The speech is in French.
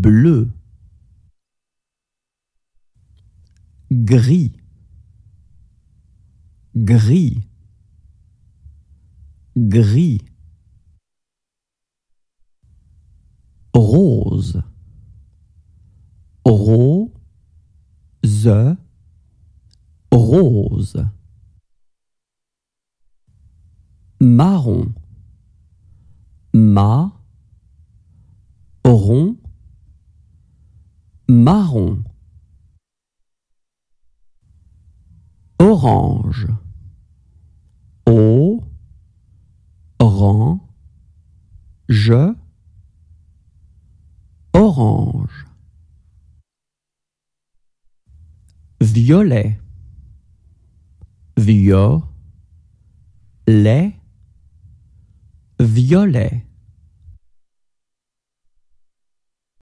bleu, gris, gris, gris, rose, rose, rose, marron, mar orange o orange je orange violet violet violet